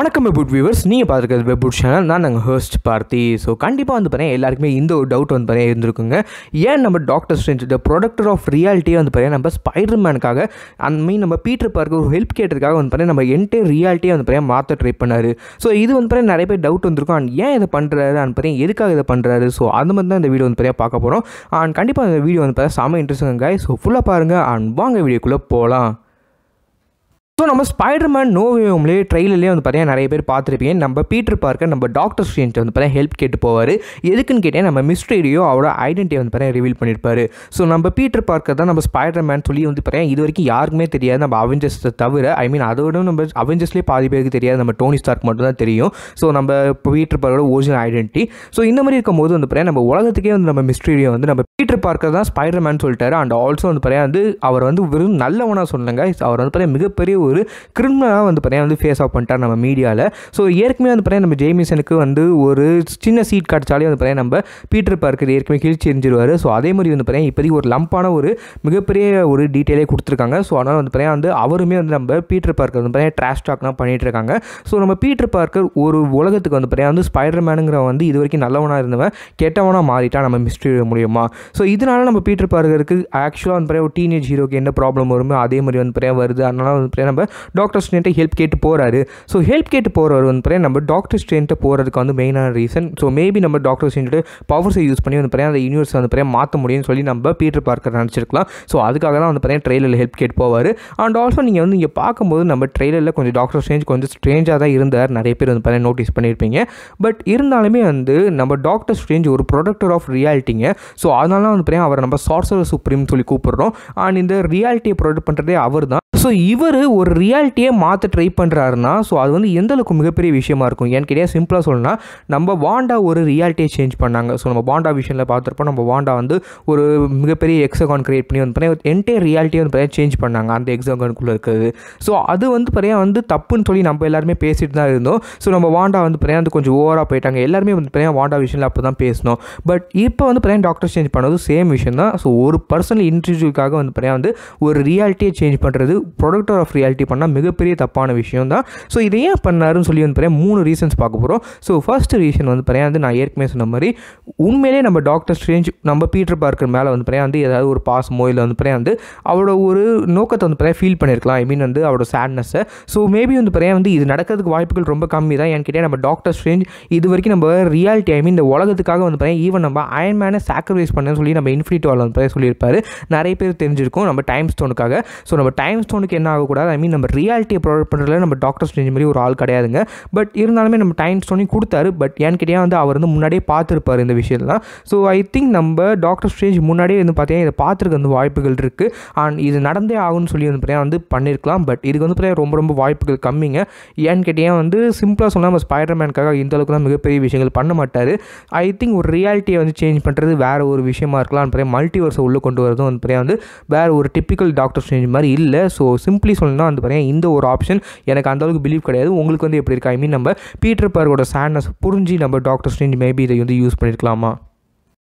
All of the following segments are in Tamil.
வணக்கம் புட் வியூவர்ஸ் நீங்கள் பார்த்துருக்கிறது வெப்வுட் சேனல் நான் நாங்கள் ஹர்ஸ்ட் பார்த்தி ஸோ கண்டிப்பாக வந்து பார்த்தீங்கன்னா எல்லாருக்குமே இந்த ஒரு டவுட் வந்து பார்த்தீங்கன்னா இருந்திருக்குங்க ஏன் நம்ம doctor strange the protector of ரியாலிட்டியை வந்து பார்த்தீங்கன்னா நம்ம மேனுக்காக அண்ட் மீன் நம்ம பீட்டர் பார்க்க ஒரு ஹெல்ப் கேட்டதுக்காக வந்து பார்த்தீங்கன்னா நம்ம என்டையர் ரியாலிட்டியை வந்து பார்த்தீங்கன்னா மாற்ற ட்ரை பண்ணார் ஸோ இது வந்து பார்த்தீங்கன்னா நிறைய பேர் டவுட் வந்திருக்கும் அண்ட் ஏன் இதை பண்ணுறாரு அண்ட் பார்த்தீங்கன்னா எதுக்காக இதை பண்ணுறாரு ஸோ அந்த மாதிரி தான் இந்த வீடியோ வந்து பார்த்தீங்கன்னா பார்க்க போகிறோம் அண்ட் கண்டிப்பாக இந்த வீடியோ வந்து பார்த்தீங்கன்னா செம்ம இன்ட்ரெஸ்ட் காய் ஸோ ஃபுல்லாக பாருங்கள் அண்ட் வாங்க வீடியோக்குள்ளே போகலாம் ஸோ நம்ம ஸ்பைடர்மேன் நோவியோம்லே ட்ரெயிலர்லேயே வந்து பார்த்தீங்கன்னா நிறைய பேர் பார்த்துருப்பீங்க நம்ம பீட்டர் பார்க்கர் நம்ம டாக்டர் ஸ்ட்ரேஞ்ச் வந்து பார்த்தா ஹெல்ப் கேட்டு போவார் எதுக்குன்னு கேட்டால் நம்ம மிஸ்ட்ரீடியோ அவரோட ஐடென்டிட்டி வந்து பார்த்தீங்கன்னா ரிவீல் பண்ணியிருப்பார் ஸோ நம்ம பீட்டர் பார்க்க தான் நம்ம ஸ்பைடர்மேன் சொல்லி வந்து பார்த்தீங்கன்னா இது வரைக்கும் யாருக்குமே தெரியாது நம்ம அவெஞ்சர்ஸ் தவிர ஐ மீன் அதோட நம்ம அவெஞ்சர்ஸ்லேயே பாதி பேருக்கு தெரியாது நம்ம டோனி ஸ்டார்க் மட்டும் தான் தெரியும் ஸோ நம்ம பீட்டர் பார்க்கோட ஒரிஜினல் ஐடென்டிட்டி ஸோ இந்த மாதிரி இருக்கும்போது வந்து பார்த்தீங்கன்னா நம்ம உலகத்துக்கே வந்து நம்ம மிஸ்ட்ரீடியோ வந்து நம்ம பீட்டர் பார்க்கர் தான் ஸ்பைடர்மேன் சொல்லிட்டாரு அண்ட் ஆல்சோ வந்து பார்த்தீங்கன்னா வந்து அவர் வந்து வெறும் நல்லவனாக சொன்னாங்க அவர் வந்து பார்த்தீங்கன்னா மிகப்பெரிய ஒரு கிரிமினலாக வந்து பார்த்தீங்கன்னா வந்து ஃபேஸ் ஆஃப் பண்ணிட்டார் நம்ம மீடியாவில் ஸோ ஏற்கனவே வந்து பார்த்தீங்கன்னா நம்ம ஜேமிசனுக்கு வந்து ஒரு சின்ன சீட் கிடச்சாலே வந்து பார்த்தீங்கன்னா நம்ம பீட்டர் பார்க்கர் ஏற்கனவே கிழிச்சி எரிஞ்சிருவார் ஸோ அதே மாதிரி வந்து பார்த்தீங்கன்னா இப்போதைக்கு ஒரு லம்பான ஒரு மிகப்பெரிய ஒரு டீட்டெயிலே கொடுத்துருக்காங்க ஸோ அதனால் வந்து பார்த்தீங்கன்னா வந்து அவருமே வந்து நம்ம பீட்டர் பார்க்கர் வந்து பார்த்தீங்கன்னா ட்ராஷ் டாக்லாம் இருக்காங்க ஸோ நம்ம பீட்டர் பார்க்கர் ஒரு உலகத்துக்கு வந்து பார்த்தீங்கன்னா வந்து ஸ்பைடர் மேனுங்கிற வந்து இது வரைக்கும் நல்லவனாக இருந்தவன் கெட்டவனாக மாறிட்டான் நம்ம மிஸ்ட்ரி மூலியமாக ஸோ இதனால் நம்ம பீட்டர் பார்க்கருக்கு ஆக்சுவலாக வந்து பார்த்தீங்கன்னா ஒரு டீனேஜ் ஹீரோக்கு என்ன ப்ராப்ளம் வருமோ அதே மாதிரி வந்து பார்த்தீங்கன்னா வருது அதனால் வந்து நம்ம நம்ம டாக்டர் ஸ்டூடெண்ட்டை ஹெல்ப் கேட்டு போகிறாரு ஸோ ஹெல்ப் கேட்டு போகிறவர் வந்து நம்ம டாக்டர் ஸ்டூடெண்ட்டை போகிறதுக்கு வந்து மெயினான ரீசன் ஸோ மேபி நம்ம டாக்டர் ஸ்டூடெண்ட்டோட பவர்ஸை யூஸ் பண்ணி வந்து பார்த்தீங்கன்னா அந்த யூனிவர்ஸ் வந்து பார்த்தீங்கன்னா மாற்ற முடியும்னு சொல்லி நம்ம பீட்டர் பார்க்கர் நினச்சிருக்கலாம் ஸோ அதுக்காக தான் வந்து பார்த்தீங்கன்னா ட்ரெயிலரில் ஹெல்ப் கேட்டு போவார் அண்ட் ஆல்சோ நீங்கள் வந்து நீங்கள் பார்க்கும்போது நம்ம ட்ரெயிலரில் கொஞ்சம் டாக்டர் ஸ்டேஞ்ச் கொஞ்சம் ஸ்ட்ரேஞ்சாக தான் இருந்தார் நிறைய பேர் வந்து பார்த்தீங்கன்னா நோட்டீஸ் பண்ணியிருப்பீங்க பட் இருந்தாலுமே வந்து நம்ம டாக்டர் ஸ்ட்ரேஞ்ச் ஒரு ப்ரொடக்டர் ஆஃப் ரியாலிட்டிங்க ஸோ அதனால வந்து பார்த்தீங்கன்னா அவரை நம்ம சார்சர் சுப்ரீம்னு சொல்லி கூப்பிடுறோம் அண்ட் இந்த ரியாலிட்டியை ப்ரொடக்ட் பண்ணுறதே அவர் தான் ஸோ இவர் ஒரு ஒரு ரியாலிட்டியே மாற்ற ட்ரை பண்ணுறாருன்னா ஸோ அது வந்து எந்தளவுக்கு மிகப்பெரிய விஷயமா இருக்கும் ஏன்னு கேட்டால் சிம்பிளாக சொல்லணும்னா நம்ம வாண்டா ஒரு ரியாலிட்டியை சேஞ்ச் பண்ணாங்க ஸோ நம்ம வாண்டா விஷயத்தில் பார்த்துருப்போம் நம்ம வாண்டா வந்து ஒரு மிகப்பெரிய எக்ஸகான் கிரியேட் பண்ணி வந்து பார்த்தீங்கன்னா என்டையர் ரியாலிட்டியை வந்து பார்த்தா சேஞ்ச் பண்ணாங்க அந்த எக்ஸகான்குள்ளே இருக்கிறது ஸோ அது வந்து பார்த்தீங்கன்னா வந்து தப்புன்னு சொல்லி நம்ம எல்லாருமே பேசிட்டு தான் இருந்தோம் ஸோ நம்ம வாண்டா வந்து பிறையா வந்து கொஞ்சம் ஓவராக போயிட்டாங்க எல்லாருமே வந்து பிறையா வாண்டா விஷயத்தில் அப்போ தான் பேசணும் பட் இப்போ வந்து பிறையா டாக்டர் சேஞ்ச் பண்ணது சேம் விஷயம் தான் ஸோ ஒரு பர்சனல் இன்டர்வியூக்காக வந்து பிறையா வந்து ஒரு ரியாலிட்டியை சேஞ்ச் பண்ணுறது ப்ரொடக்டர் ஆஃப் ரியாலிட்டி ரிலேட்டிவ் பண்ணால் மிகப்பெரிய தப்பான விஷயம் தான் ஸோ இதை ஏன் பண்ணாருன்னு சொல்லி வந்து பார்த்தீங்கன்னா மூணு ரீசன்ஸ் பார்க்க போகிறோம் ஸோ ஃபர்ஸ்ட் ரீசன் வந்து பார்த்தீங்கன்னா வந்து நான் ஏற்கனவே சொன்ன மாதிரி உண்மையிலே நம்ம டாக்டர் ஸ்ட்ரேஞ்ச் நம்ம பீட்டர் பார்க்கர் மேலே வந்து பார்த்தீங்கன்னா வந்து ஏதாவது ஒரு பாசமோ இல்லை வந்து பார்த்தீங்கன்னா வந்து அவரோட ஒரு நோக்கத்தை வந்து பார்த்தீங்கன்னா ஃபீல் பண்ணியிருக்கலாம் ஐ மீன் வந்து அவரோட சேட்னஸை ஸோ மேபி வந்து பார்த்தீங்கன்னா வந்து இது நடக்கிறதுக்கு வாய்ப்புகள் ரொம்ப கம்மி தான் ஏன் கேட்டால் நம்ம டாக்டர் ஸ்ட்ரேஞ்ச் இது வரைக்கும் நம்ம ரியாலிட்டி ஐ மீன் இந்த உலகத்துக்காக வந்து பார்த்தீங்கன்னா ஈவன் நம்ம அயன் மேனை சாக்ரிஃபைஸ் பண்ணேன்னு சொல்லி நம்ம இன்ஃபினிட்டி வாழ் வந்து சொல்லியிருப்பாரு நிறைய பேர் தெரிஞ்சிருக்கும் நம்ம டைம் ஸ்டோனுக்காக ஸோ நம்ம டைம் ஸ்டோனுக்கு என்ன ஆகக்கூடாது ஐ மீன் நம்ம ரியாலிட்டியை ப்ரொவைட் பண்ணுறதுல நம்ம டாக்டர் ஸ்ட்ரேஞ்ச் மாதிரி ஒரு ஆள் கிடையாதுங்க பட் இருந்தாலுமே நம்ம டைம் ஸ்டோனி கொடுத்தாரு பட் ஏன்னு கேட்டால் வந்து அவர் வந்து முன்னாடியே பார்த்துருப்பார் இந்த விஷயம்லாம் ஸோ ஐ திங்க் நம்ம டாக்டர் ஸ்ட்ரேஞ்ச் முன்னாடியே வந்து பார்த்தீங்கன்னா இதை பார்த்துருக்க வந்து வாய்ப்புகள் இருக்குது அண்ட் இது நடந்தே ஆகும்னு சொல்லி வந்து வந்து பண்ணியிருக்கலாம் பட் இதுக்கு வந்து பார்த்தீங்கன்னா ரொம்ப ரொம்ப வாய்ப்புகள் கம்மிங்க ஏன்னு கேட்டிங்கன்னா வந்து சிம்பிளாக சொன்னால் நம்ம ஸ்பைடர்மேனுக்காக இந்த அளவுக்குலாம் மிகப்பெரிய விஷயங்கள் பண்ண மாட்டார் ஐ திங்க் ஒரு ரியாலிட்டியை வந்து சேஞ்ச் பண்ணுறது வேறு ஒரு விஷயமா இருக்கலாம் மல்டிவர்ஸை உள்ளே கொண்டு வரதும் வந்து வந்து வேறு ஒரு டிப்பிக்கல் டாக்டர் ஸ்ட்ரேஞ்ச் மாதிரி இல்லை ஸோ சிம்பிளி சொல்லணும்னா வந்து பார்த்தீங்கன்னா இந்த ஒரு ஆப்ஷன் எனக்கு அந்தளவுக்கு பிலீவ் கிடையாது உங்களுக்கு வந்து எப்படி இருக்கா ஐ மீன் நம்ம பீட்டர் பர்கோட சேட்னஸ் புரிஞ்சு நம்ம டாக்டர் ஸ்ட்ரேஞ்ச் மேபி இதை வந்து யூஸ் பண்ணியிருக்கலாமா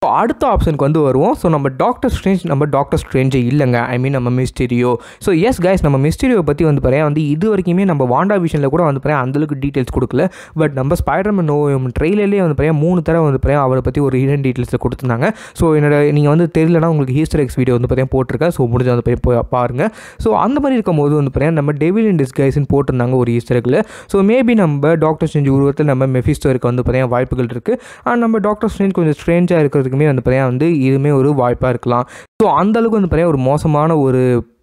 ஸோ அடுத்த ஆப்ஷனுக்கு வந்து வருவோம் ஸோ நம்ம டாக்டர் ஸ்ட்ரேஞ்ச் நம்ம டாக்டர் ஸ்ட்ரேஞ்சே இல்லைங்க ஐ மீன் நம்ம மிஸ்டீரியோ ஸோ எஸ் கைஸ் நம்ம மிஸ்டீரியோ பற்றி வந்து பாரு வந்து இது வரைக்குமே நம்ம வாண்டா விஷனில் கூட வந்து பாரு அந்தளவுக்கு டீட்டெயில்ஸ் கொடுக்கல பட் நம்ம ஸ்பைடர்மேன் நோயம் ட்ரெயிலர்லேயே வந்து பாரு மூணு தடவை வந்து பாரு அவரை பற்றி ஒரு ஹிடன் டீட்டெயில்ஸ் கொடுத்துருந்தாங்க ஸோ என்னோட நீங்கள் வந்து தெரியலனா உங்களுக்கு ஹீஸ்டர் எக்ஸ் வீடியோ வந்து பார்த்தீங்கன்னா போட்டிருக்கேன் ஸோ முடிஞ்ச வந்து போய் பாருங்கள் ஸோ அந்த மாதிரி இருக்கும்போது வந்து பாரு நம்ம டெவில் இன் டிஸ்கைஸ்ன்னு போட்டிருந்தாங்க ஒரு ஹீஸ்டர் ஸோ மேபி நம்ம டாக்டர் ஸ்ட்ரேஞ்ச் உருவத்தில் நம்ம மெஃபிஸ்டோருக்கு வந்து பார்த்தீங்கன்னா வாய்ப்புகள் இருக்குது அண்ட் நம்ம டாக்டர் ஸ்ட்ரேஞ்ச் கொஞ்சம் ஸ்ட்ரேஞ்சாக இருக்கிறது பண்ணுறதுக்குமே வந்து பார்த்திங்கன்னா வந்து இதுவுமே ஒரு வாய்ப்பாக இருக்கலாம் ஸோ அந்தளவுக்கு வந்து பார்த்திங்கன்னா ஒரு மோசமான ஒரு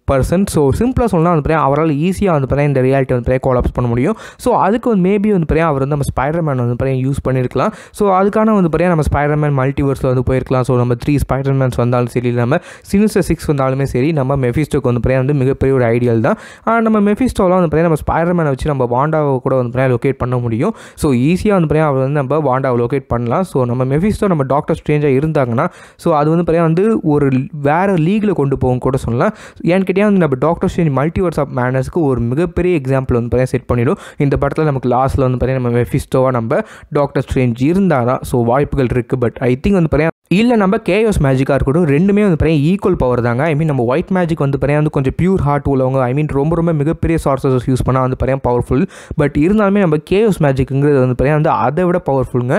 பர்சன் ஸோ சிம்பிளாக சொல்லலாம் வந்து பிறகு அவரால் ஈஸியாக வந்து பார்த்தீங்கன்னா இந்த ரியாலிட்டி வந்து பிறகு கோலாப்ஸ் பண்ண முடியும் ஸோ அதுக்கு வந்து மேபி வந்து பிறகு அவர் வந்து நம்ம ஸ்பைடர் மேன் வந்து பிறகு யூஸ் பண்ணியிருக்கலாம் ஸோ அதுக்கான வந்து பிறகு நம்ம ஸ்பைடர்மேன் மல்டிவர்ஸில் வந்து போயிருக்கலாம் ஸோ நம்ம த்ரீ ஸ்பைடர்மேன்ஸ் வந்தாலும் சரி நம்ம சினிஸ்டர் சிக்ஸ் வந்தாலுமே சரி நம்ம மெஃபிஸ்டோக்கு வந்து பிறகு வந்து மிகப்பெரிய ஒரு ஐடியல் தான் நம்ம மெஃபிஸ்டோலாம் வந்து பார்த்தீங்கன்னா நம்ம ஸ்பைடர் மேனை வச்சு நம்ம வாண்டாவை கூட வந்து பிறகு லொக்கேட் பண்ண முடியும் ஸோ ஈஸியாக வந்து பிறகு அவர் வந்து நம்ம வாண்டாவை லொக்கேட் பண்ணலாம் ஸோ நம்ம மெஃபிஸ்டோ நம்ம டாக்டர் ஸ்ட்ரேஞ்சாக இருந்தாங்கன்னா ஸோ அது வந்து பிறகு வந்து ஒரு வேறு லீகில் கொண்டு போகும் கூட சொல்லலாம் ஏன்னு இமீடியட்டாக வந்து நம்ம டாக்டர் ஸ்ட்ரேஞ்ச் மல்டிவர்ஸ் ஆஃப் மேனர்ஸ்க்கு ஒரு மிகப்பெரிய எக்ஸாம்பிள் வந்து பார்த்தீங்கன்னா செட் பண்ணிடும் இந்த படத்தில் நமக்கு லாஸ்ட்டில் வந்து பார்த்தீங்கன்னா நம்ம மெஃபிஸ்டோவாக நம்ம டாக்டர் ஸ்ட்ரேஞ்ச் இருந்தால் தான் ஸோ வாய்ப்புகள் இருக்குது பட் ஐ திங்க் வந்து பார்த்தீங்கன்னா இல்லை நம்ம கேஎஸ் மேஜிக்காக இருக்கட்டும் ரெண்டுமே வந்து பார்த்தீங்கன்னா ஈக்குவல் பவர் தாங்க ஐ மீன் நம்ம ஒயிட் மேஜிக் வந்து பிறையா வந்து கொஞ்சம் பியூர் ஹார்ட் உள்ளவங்க ஐ மீன் ரொம்ப ரொம்ப மிகப்பெரிய சார்சஸஸ் யூஸ் பண்ணால் வந்து பிறையா பவர்ஃபுல் பட் இருந்தாலுமே நம்ம கேஎஸ் மேஜிக்குங்கிறது வந்து பிறையா வந்து அதை விட பவர்ஃபுல்லுங்க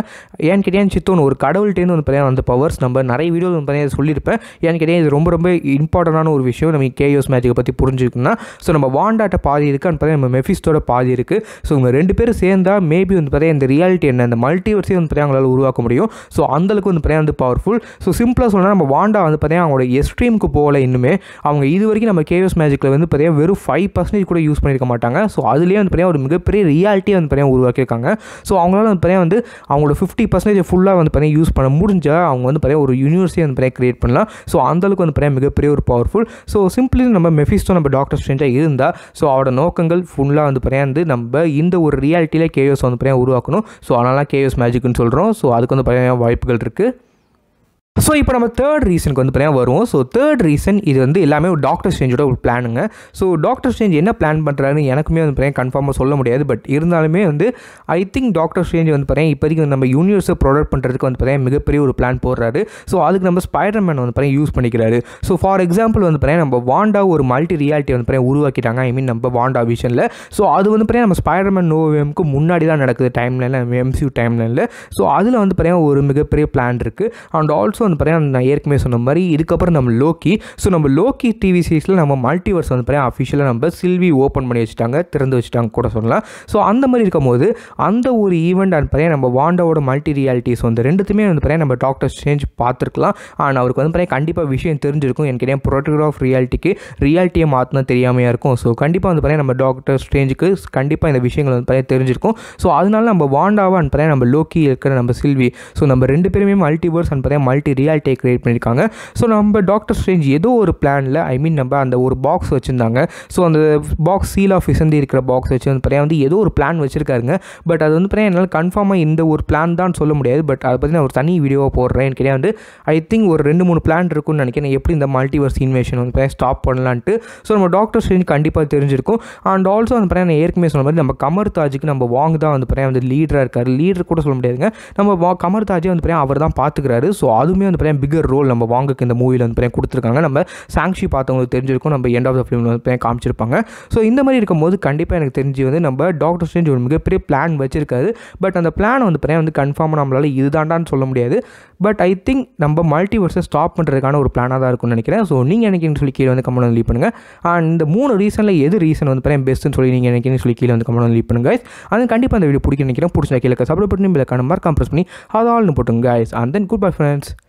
ஏன்னு கேட்டேன் சித்தோன் ஒரு கடவுள்கிட்டேருந்து வந்து பிறையா அந்த பவர்ஸ் நம்ம நிறைய வீடியோ வந்து பிறையா சொல்லியிருப்பேன் ஏன்னு கேட்டேன் இது ரொம்ப ரொம்ப இம்பார்ட்டண்டான ஒரு விஷயம் நம்ம கேஎஸ் மேஜிக்கை பற்றி புரிஞ்சுக்கணும்னா ஸோ நம்ம வாண்டாட்ட பாதி இருக்குது அண்ட் பார்த்தீங்கன்னா நம்ம மெஃபிஸ்டோட பாதி இருக்குது ஸோ இவங்க ரெண்டு பேரும் சேர்ந்தால் மேபி வந்து பார்த்தீங்கன்னா இந்த ரியாலிட்டி என்ன இந்த மல்டிவர்ஸே வந்து பிறையா உருவாக்க முடியும் ஸோ அந்தளவுக்கு வந்து பிறையா வந்து பவர் பவர்ஃபுல் ஸோ சிம்பிளாக சொன்னால் நம்ம வாண்டா வந்து பார்த்தீங்கன்னா அவங்களோட எஸ்ட்ரீமுக்கு போகல இன்னுமே அவங்க இது வரைக்கும் நம்ம கேஎஸ் மேஜிக்கில் வந்து பார்த்தீங்கன்னா வெறும் ஃபைவ் பர்சன்டேஜ் கூட யூஸ் பண்ணியிருக்க மாட்டாங்க ஸோ அதுலேயே வந்து பார்த்தீங்கன்னா ஒரு மிகப்பெரிய ரியாலிட்டியை வந்து பார்த்தீங்கன்னா உருவாக்கியிருக்காங்க ஸோ அவங்களால வந்து பார்த்தீங்கன்னா வந்து அவங்களோட ஃபிஃப்டி பர்சன்டேஜ் ஃபுல்லாக வந்து பார்த்தீங்கன்னா யூஸ் பண்ண முடிஞ்சால் அவங்க வந்து பார்த்தீங்கன்னா ஒரு யூனிவர்சிட்டி வந்து பார்த்தீங்கன்னா க்ரியேட் பண்ணலாம் ஸோ அந்தளவுக்கு வந்து பார்த்தீங்கன்னா மிகப்பெரிய ஒரு பவர்ஃபுல் ஸோ சிம்பிளி நம்ம மெஃபிஸ்டோ நம்ம டாக்டர் ஸ்ட்ரெஞ்சாக இருந்தால் ஸோ அவட நோக்கங்கள் ஃபுல்லாக வந்து பார்த்தீங்கன்னா நம்ம இந்த ஒரு ரியாலிட்டியில் கேஎஸ் வந்து பார்த்தீங்கன்னா உருவாக்கணும் ஸோ அதனால் கேஎஸ் மேஜிக்னு சொல்கிறோம் ஸோ அதுக்கு வந்து பார்த்தீங்கன்னா வாய்ப்புகள் இருக்குது ஸோ இப்போ நம்ம தேர்ட் ரீசனுக்கு வந்து பார்த்தீங்கன்னா வருவோம் ஸோ தேர்ட் ரீசன் இது வந்து எல்லாமே ஒரு டாக்டர் ஸ்டேஞ்சோட ஒரு பிளானுங்க ஸோ டாக்டர் ஸ்டேஞ்ச் என்ன பிளான் பண்ணுறாருன்னு எனக்குமே வந்து பார்த்தீங்கன்னா கன்ஃபார்மாக சொல்ல முடியாது பட் இருந்தாலுமே வந்து ஐ திங்க் டாக்டர் ஸ்டேஞ்ச் வந்து பார்த்தீங்கன்னா இப்போதைக்கு நம்ம யூனிவர்ஸை ப்ரொடக்ட் பண்ணுறதுக்கு வந்து பார்த்தீங்கன்னா மிகப்பெரிய ஒரு பிளான் போடுறாரு ஸோ அதுக்கு நம்ம ஸ்பைடர் மேன் வந்து பார்த்தீங்கன்னா யூஸ் பண்ணிக்கிறாரு ஸோ ஃபார் எக்ஸாம்பிள் வந்து பார்த்தீங்கன்னா நம்ம வாண்டா ஒரு மல்டி ரியாலிட்டி வந்து பார்த்தீங்கன்னா உருவாக்கிட்டாங்க ஐ மீன் நம்ம வாண்டா விஷனில் ஸோ அது வந்து பார்த்தீங்கன்னா நம்ம ஸ்பைடர் மேன் நோவேம்க்கு முன்னாடி தான் நடக்குது டைம்லைனில் எம்சியூ டைம்லைனில் ஸோ அதில் வந்து பார்த்தீங்கன்னா ஒரு மிகப்பெரிய பிளான் இருக்குது அண்ட் ஆல்சோ வந்து பார்த்தீங்கன்னா நான் ஏற்கனவே சொன்ன மாதிரி இதுக்கப்புறம் நம்ம லோக்கி ஸோ நம்ம லோக்கி டிவி சீரிஸில் நம்ம மல்டிவர்ஸ் வந்து பார்த்தீங்கன்னா அஃபிஷியலாக நம்ம சில்வி ஓப்பன் பண்ணி வச்சுட்டாங்க திறந்து வச்சுட்டாங்க கூட சொல்லலாம் ஸோ அந்த மாதிரி இருக்கும்போது அந்த ஒரு ஈவெண்ட் அண்ட் பார்த்தீங்கன்னா நம்ம வாண்டாவோட மல்டி ரியாலிட்டிஸ் வந்து ரெண்டுத்துமே வந்து பார்த்தீங்கன்னா நம்ம டாக்டர் சேஞ்ச் பார்த்துருக்கலாம் ஆனால் அவருக்கு வந்து பார்த்தீங்கன்னா கண்டிப்பாக விஷயம் தெரிஞ்சிருக்கும் எனக்கு ஏன் ப்ரொடக்ட் ஆஃப் ரியாலிட்டிக்கு ரியாலிட்டியை மாற்றினா தெரியாமையாக இருக்கும் ஸோ கண்டிப்பாக வந்து பார்த்தீங்கன்னா நம்ம டாக்டர் ஸ்டேஞ்சுக்கு கண்டிப்பாக இந்த விஷயங்கள் வந்து பார்த்தீங்கன்னா தெரிஞ்சிருக்கும் ஸோ அதனால நம்ம வாண்டாவை அண்ட் பார்த்தீங்கன்னா நம்ம லோக்கி இருக்கிற நம்ம சில்வி ஸோ நம்ம ரெண்டு பேருமே மல்டிவர்ஸ் அண்ட் பார்த்தீங்கன்னா மல்டி ரியாலிட்டியை க்ரியேட் பண்ணியிருக்காங்க ஸோ நம்ம டாக்டர் ஸ்ட்ரேஞ்ச் ஏதோ ஒரு பிளானில் ஐ மீன் நம்ம அந்த ஒரு பாக்ஸ் வச்சுருந்தாங்க ஸோ அந்த பாக்ஸ் சீல் ஆஃப் இசந்து இருக்கிற பாக்ஸ் வச்சு வந்து வந்து ஏதோ ஒரு பிளான் வச்சுருக்காருங்க பட் அது வந்து பார்த்தீங்கன்னா என்னால் கன்ஃபார்மாக இந்த ஒரு பிளான் தான் சொல்ல முடியாது பட் அதை பற்றி நான் ஒரு தனி வீடியோவை போடுறேன் கிடையாது ஐ திங்க் ஒரு ரெண்டு மூணு பிளான் இருக்கும்னு நினைக்கிறேன் எப்படி இந்த மல்டிவர்ஸ் இன்வேஷன் வந்து ஸ்டாப் பண்ணலான்ட்டு ஸோ நம்ம டாக்டர் ஸ்ட்ரேஞ்ச் கண்டிப்பாக தெரிஞ்சிருக்கும் அண்ட் ஆல்சோ வந்து பார்த்தீங்கன்னா நான் ஏற்கனவே சொன்ன மாதிரி நம்ம கமர் தாஜுக்கு நம்ம வாங் தான் வந்து பிறகு வந்து லீடராக இருக்கார் லீடர் கூட சொல்ல முடியாதுங்க நம்ம கமர் தாஜே வந்து பிறகு அவர் தான் பார்த்துக்கிறாரு ஸோ அது அவங்களுக்குமே வந்து பார்த்தீங்கன்னா பிகர் ரோல் நம்ம வாங்குக்கு இந்த மூவியில் வந்து பார்த்தீங்கன்னா கொடுத்துருக்காங்க நம்ம சாங்ஷி பார்த்தவங்களுக்கு தெரிஞ்சிருக்கும் நம்ம எண்ட் ஆஃப் த ஃபிலிம் வந்து காமிச்சிருப்பாங்க ஸோ இந்த மாதிரி இருக்கும்போது கண்டிப்பாக எனக்கு தெரிஞ்சு வந்து நம்ம டாக்டர் செஞ்சு ஒரு மிகப்பெரிய பிளான் வச்சிருக்காரு பட் அந்த பிளான் வந்து பார்த்தீங்கன்னா வந்து கன்ஃபார்மாக நம்மளால் இதுதாண்டான்னு சொல்ல முடியாது பட் ஐ திங்க் நம்ம மல்டிவர்ஸை ஸ்டாப் பண்ணுறதுக்கான ஒரு பிளானாக தான் இருக்கும்னு நினைக்கிறேன் ஸோ நீங்கள் எனக்கு சொல்லி கீழே வந்து கமெண்ட் லீவ் பண்ணுங்கள் அண்ட் இந்த மூணு ரீசனில் எது ரீசன் வந்து பார்த்தீங்கன்னா பெஸ்ட்னு சொல்லி நீங்கள் நினைக்கிறேன்னு சொல்லி கீழே வந்து கமெண்ட் லீவ் பண்ணுங்க அது கண்டிப்பாக அந்த வீடியோ பிடிக்க நினைக்கிறேன் பிடிச்ச கீழே சப்ளை பண்ணி பிளக்கான மார்க் கம்ப்ரெஸ் பண்ணி அதால் போட்டுங்க guys and then good bye friends